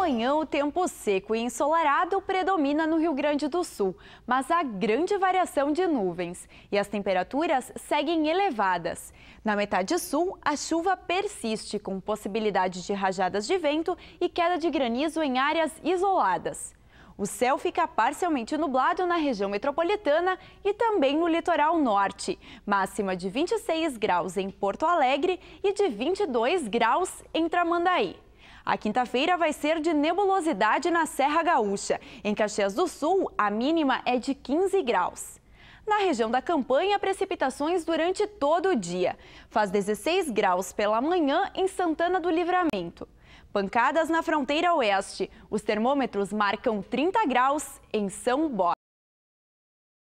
Amanhã, o tempo seco e ensolarado predomina no Rio Grande do Sul, mas há grande variação de nuvens e as temperaturas seguem elevadas. Na metade sul, a chuva persiste, com possibilidade de rajadas de vento e queda de granizo em áreas isoladas. O céu fica parcialmente nublado na região metropolitana e também no litoral norte, máxima de 26 graus em Porto Alegre e de 22 graus em Tramandaí. A quinta-feira vai ser de nebulosidade na Serra Gaúcha. Em Caxias do Sul, a mínima é de 15 graus. Na região da campanha, precipitações durante todo o dia. Faz 16 graus pela manhã em Santana do Livramento. Pancadas na fronteira oeste. Os termômetros marcam 30 graus em São Borja.